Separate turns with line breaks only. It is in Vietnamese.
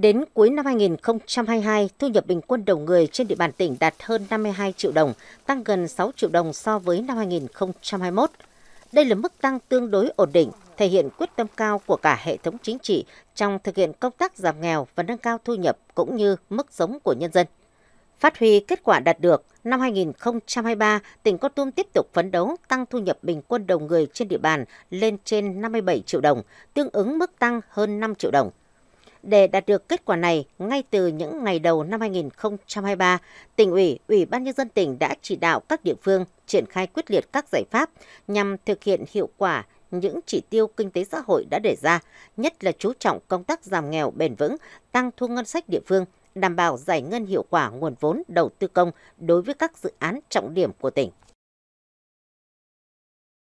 Đến cuối năm 2022, thu nhập bình quân đầu người trên địa bàn tỉnh đạt hơn 52 triệu đồng, tăng gần 6 triệu đồng so với năm 2021. Đây là mức tăng tương đối ổn định, thể hiện quyết tâm cao của cả hệ thống chính trị trong thực hiện công tác giảm nghèo và nâng cao thu nhập cũng như mức sống của nhân dân. Phát huy kết quả đạt được, năm 2023, tỉnh Con Tum tiếp tục phấn đấu tăng thu nhập bình quân đầu người trên địa bàn lên trên 57 triệu đồng, tương ứng mức tăng hơn 5 triệu đồng. Để đạt được kết quả này, ngay từ những ngày đầu năm 2023, tỉnh ủy, ủy ban nhân dân tỉnh đã chỉ đạo các địa phương triển khai quyết liệt các giải pháp nhằm thực hiện hiệu quả những chỉ tiêu kinh tế xã hội đã đề ra, nhất là chú trọng công tác giảm nghèo bền vững, tăng thu ngân sách địa phương, đảm bảo giải ngân hiệu quả nguồn vốn đầu tư công đối với các dự án trọng điểm của tỉnh.